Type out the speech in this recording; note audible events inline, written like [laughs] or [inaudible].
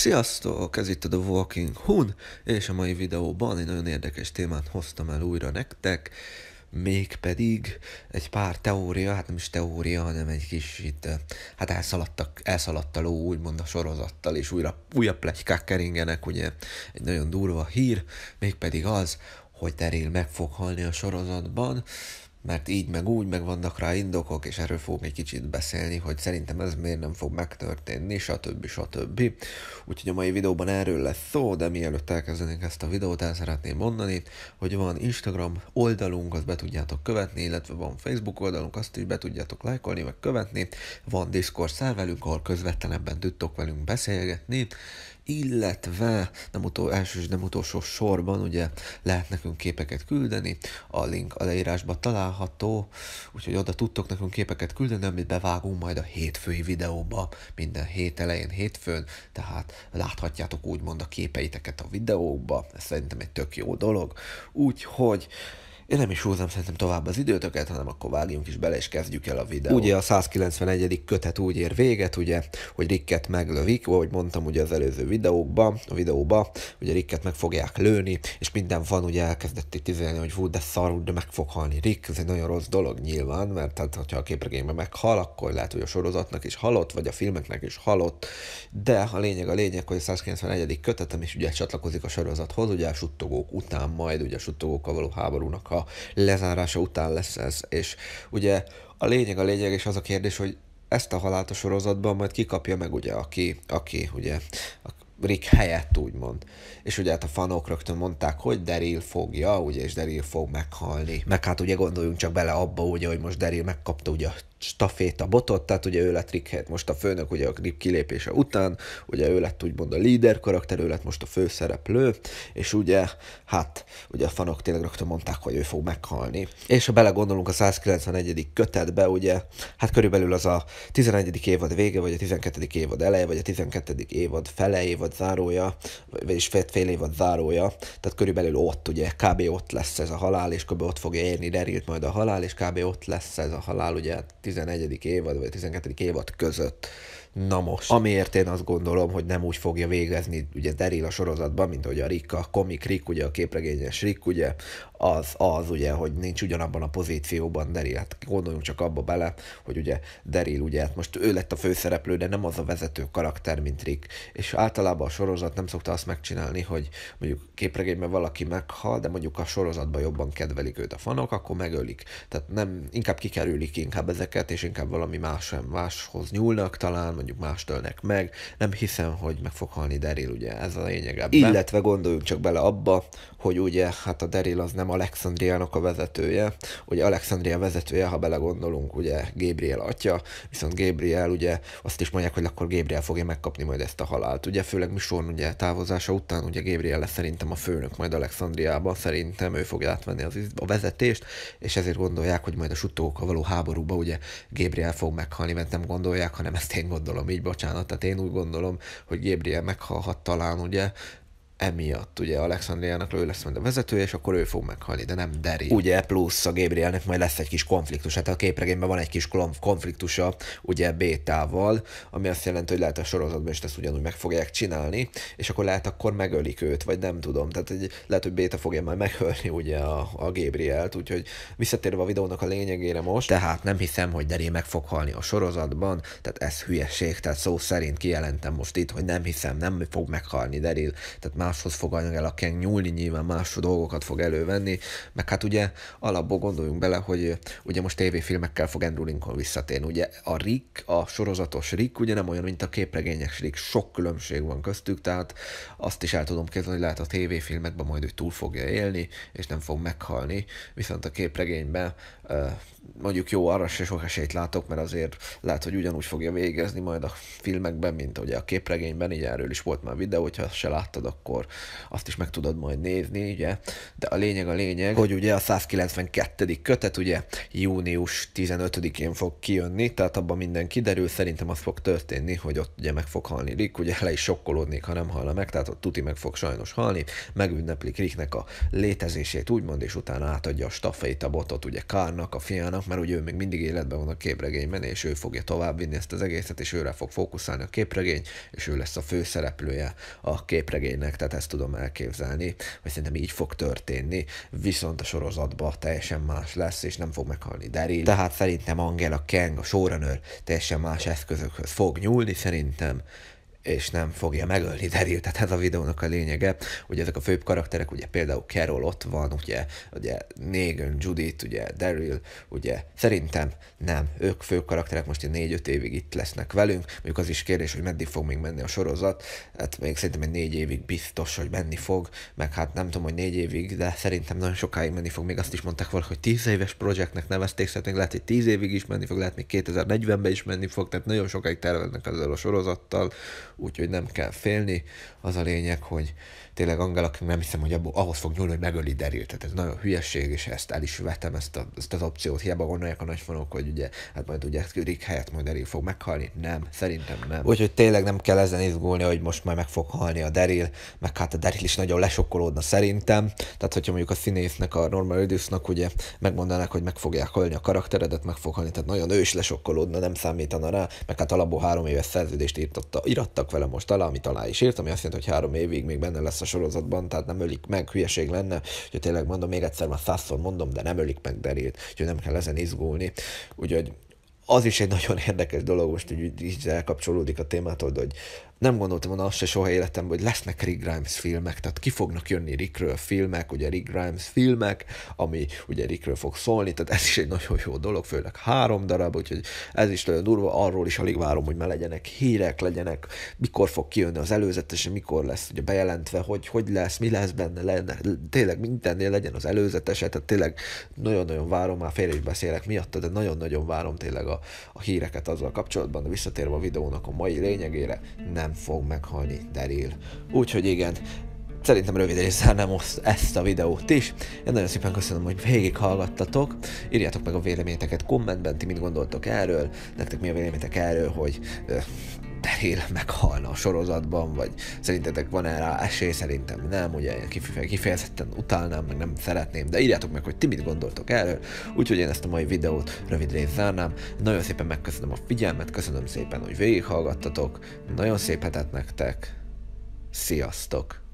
Sziasztok! Ez itt a The Walking Hun, és a mai videóban egy nagyon érdekes témát hoztam el újra nektek, mégpedig egy pár teória, hát nem is teória, hanem egy kis itt, eh, hát elszaladtak, elszaladt a ló úgymond a sorozattal, és újra újabb plegykák keringenek, ugye egy nagyon durva hír, mégpedig az, hogy Teril meg fog halni a sorozatban, mert így meg úgy, meg vannak rá indokok, és erről fogok egy kicsit beszélni, hogy szerintem ez miért nem fog megtörténni, stb. stb. Úgyhogy a mai videóban erről lesz szó, de mielőtt elkezdenénk ezt a videót, el szeretném mondani, hogy van Instagram oldalunk, azt be tudjátok követni, illetve van Facebook oldalunk, azt is be tudjátok lájkolni, meg követni, van Discord szervelünk, ahol közvetlenebben tudtok velünk beszélgetni, illetve nem utol, első és nem utolsó sorban ugye lehet nekünk képeket küldeni, a link a leírásban található, úgyhogy oda tudtok nekünk képeket küldeni, amit bevágunk majd a hétfői videóba, minden hét elején, hétfőn, tehát láthatjátok úgymond a képeiteket a videóba, ez szerintem egy tök jó dolog, úgyhogy én nem is húzom szerintem tovább az időtöket, hanem akkor vágjunk is bele, és kezdjük el a videót. Ugye a 191. kötet úgy ér véget, ugye, hogy rikket meglövik, ahogy mondtam ugye az előző videókban, a videóba, ugye rikket meg fogják lőni, és minden van, ugye elkezdett itt izélni, hogy hú, de szarú, de meg fog halni Rick, ez egy nagyon rossz dolog nyilván, mert hát, hogyha a képregényben meghal, akkor lehet, hogy a sorozatnak is halott, vagy a filmeknek is halott, de a lényeg a lényeg, hogy a 191. kötetem is ugye csatlakozik a sorozathoz, ugye a suttogók után majd, ugye a suttogókkal való háborúnak a lezárása után lesz ez. És ugye a lényeg a lényeg, és az a kérdés, hogy ezt a halátos sorozatban majd kikapja meg ugye, aki, aki ugye, a Rick helyett úgymond. És ugye hát a fanok rögtön mondták, hogy Deril fogja, ugye, és Deril fog meghalni. Meg hát ugye gondoljunk csak bele abba, ugye, hogy most Deril megkapta ugye a staféta botot, tehát ugye ő lett Rick Head most a főnök, ugye a grip kilépése után, ugye ő lett úgymond a líder karakter, ő lett most a főszereplő, és ugye, hát, ugye a fanok tényleg rögtön mondták, hogy ő fog meghalni. És ha belegondolunk a 191. kötetbe, ugye, hát körülbelül az a 11. évad vége, vagy a 12. évad eleje, vagy a 12. évad fele évad zárója, vagyis fél, évad zárója, tehát körülbelül ott, ugye, kb. ott lesz ez a halál, és kb. ott fogja érni derült majd a halál, és kb. ott lesz ez a halál, ugye, 11. évad vagy 12. évad között Na most. Amiért én azt gondolom, hogy nem úgy fogja végezni ugye Deril a sorozatban, mint hogy a Rick, a komik Rick, ugye a képregényes Rick, ugye, az, az ugye, hogy nincs ugyanabban a pozícióban Deril. Hát gondoljunk csak abba bele, hogy ugye Deril, ugye, hát most ő lett a főszereplő, de nem az a vezető karakter, mint Rick. És általában a sorozat nem szokta azt megcsinálni, hogy mondjuk képregényben valaki meghal, de mondjuk a sorozatban jobban kedvelik őt a fanok, akkor megölik. Tehát nem, inkább kikerülik inkább ezeket, és inkább valami más, máshoz nyúlnak talán, mondjuk más tölnek meg. Nem hiszem, hogy meg fog halni Deril, ugye ez a lényeg ebben. Illetve gondoljunk csak bele abba, hogy ugye hát a Deril az nem Alexandriának a vezetője, ugye Alexandria vezetője, ha belegondolunk, ugye Gabriel atya, viszont Gabriel ugye azt is mondják, hogy akkor Gabriel fogja megkapni majd ezt a halált. Ugye főleg Mishorn ugye távozása után ugye Gabriel lesz szerintem a főnök majd Alexandriában, szerintem ő fogja átvenni az, a vezetést, és ezért gondolják, hogy majd a sutókkal való háborúba ugye Gabriel fog meghalni, mert nem gondolják, hanem ezt én gondolom gondolom így, bocsánat, tehát én úgy gondolom, hogy Gabriel meghalhat talán, ugye, emiatt ugye Alexandriának ő lesz majd a vezetője, és akkor ő fog meghalni, de nem Deri. Ugye plusz a Gabrielnek majd lesz egy kis konfliktus, hát a képregényben van egy kis konfliktusa ugye bétával, ami azt jelenti, hogy lehet a sorozatban is ezt ugyanúgy meg fogják csinálni, és akkor lehet akkor megölik őt, vagy nem tudom, tehát egy, lehet, hogy béta fogja majd megölni ugye a, a Gabrielt, úgyhogy visszatérve a videónak a lényegére most, tehát nem hiszem, hogy Deri meg fog halni a sorozatban, tehát ez hülyeség, tehát szó szerint kijelentem most itt, hogy nem hiszem, nem fog meghalni Deril, tehát már máshoz fog a kell nyúlni, nyilván más dolgokat fog elővenni, meg hát ugye alapból gondoljunk bele, hogy ugye most tévéfilmekkel fog Andrew Lincoln visszatérni. Ugye a Rick, a sorozatos Rick ugye nem olyan, mint a képregényes Rick, sok különbség van köztük, tehát azt is el tudom képzelni, hogy lehet a tévéfilmekben majd ő túl fogja élni, és nem fog meghalni, viszont a képregényben mondjuk jó, arra se sok esélyt látok, mert azért lehet, hogy ugyanúgy fogja végezni majd a filmekben, mint ugye a képregényben, így erről is volt már videó, hogyha se láttad, akkor akkor azt is meg tudod majd nézni, ugye? De a lényeg a lényeg, hogy ugye a 192. kötet ugye június 15-én fog kijönni, tehát abban minden kiderül, szerintem az fog történni, hogy ott ugye meg fog halni Rick, ugye le is sokkolódnék, ha nem halna meg, tehát ott tuti meg fog sajnos halni, megünneplik Ricknek a létezését úgymond, és utána átadja a a botot ugye Kárnak, a fiának, mert ugye ő még mindig életben van a képregényben, és ő fogja továbbvinni ezt az egészet, és őre fog fókuszálni a képregény, és ő lesz a főszereplője a képregénynek, tehát tehát ezt tudom elképzelni, vagy szerintem így fog történni, viszont a sorozatban teljesen más lesz, és nem fog meghalni Daryl. Tehát szerintem Angela Kang, a showrunner, teljesen más eszközökhöz fog nyúlni, szerintem és nem fogja megölni Daryl, tehát ez a videónak a lényege. Ugye ezek a főbb karakterek, ugye például Carol ott van, ugye, ugye Negan, Judith, ugye Daryl, ugye szerintem nem, ők fő karakterek most ilyen 4-5 évig itt lesznek velünk, mondjuk az is kérdés, hogy meddig fog még menni a sorozat, hát még szerintem egy 4 évig biztos, hogy menni fog, meg hát nem tudom, hogy 4 évig, de szerintem nagyon sokáig menni fog, még azt is mondták valaki, hogy 10 éves projektnek nevezték, szóval lehet, hogy 10 évig is menni fog, lehet még 2040-ben is menni fog, tehát nagyon sokáig terveznek ezzel a sorozattal, úgyhogy nem kell félni. Az a lényeg, hogy tényleg aki nem hiszem, hogy abból, ahhoz fog nyúlni, hogy megöli Deril. Tehát ez nagyon hülyeség, és ezt el is vetem, ezt, a, ezt az opciót. Hiába gondolják a nagyfonok, hogy ugye, hát majd ugye Rick helyett majd Deril fog meghalni. Nem, szerintem nem. Úgyhogy tényleg nem kell ezen izgulni, hogy most már meg fog halni a Deril, meg hát a Deril is nagyon lesokkolódna szerintem. Tehát, hogyha mondjuk a színésznek, a Norman Reedusnak ugye megmondanák, hogy meg fogják halni a karakteredet, meg fog halni, tehát nagyon ő is lesokkolódna, nem számítana rá, meg hát alapból három éves szerződést írtotta, irattak írtak vele most alá, amit alá is írt, ami azt jelenti, hogy három évig még benne lesz a sorozatban, tehát nem ölik meg, hülyeség lenne, hogy tényleg mondom, még egyszer már százszor mondom, de nem ölik meg Derilt, úgyhogy nem kell ezen izgulni. Úgyhogy az is egy nagyon [laughs] érdekes dolog, most így, így elkapcsolódik a témától, hogy nem gondoltam volna azt se soha életemben, hogy lesznek Rick Grimes filmek, tehát ki fognak jönni Rickről filmek, ugye Rick Grimes filmek, ami ugye Rickről fog szólni, tehát ez is egy nagyon jó dolog, főleg három darab, úgyhogy ez is nagyon durva, arról is alig várom, hogy már legyenek hírek, legyenek, mikor fog kijönni az előzetes, mikor lesz ugye bejelentve, hogy hogy lesz, mi lesz benne, lenne, tényleg mindennél legyen az előzetes, tehát tényleg nagyon-nagyon várom, már fél is beszélek miatta, de nagyon-nagyon várom tényleg a, a híreket azzal kapcsolatban, de visszatérve a videónak a mai lényegére, nem nem fog meghalni Daryl. Úgyhogy igen, szerintem röviden is zárnám ezt a videót is. Én nagyon szépen köszönöm, hogy végighallgattatok. Írjátok meg a véleményeteket kommentben, ti mit gondoltok erről, nektek mi a véleményetek erről, hogy terél meghalna a sorozatban, vagy szerintetek van erre esély, szerintem nem, ugye én kifejezetten utálnám, meg nem szeretném, de írjátok meg, hogy ti mit gondoltok erről, úgyhogy én ezt a mai videót rövid rész zárnám. Nagyon szépen megköszönöm a figyelmet, köszönöm szépen, hogy végighallgattatok, nagyon szép hetet nektek, sziasztok!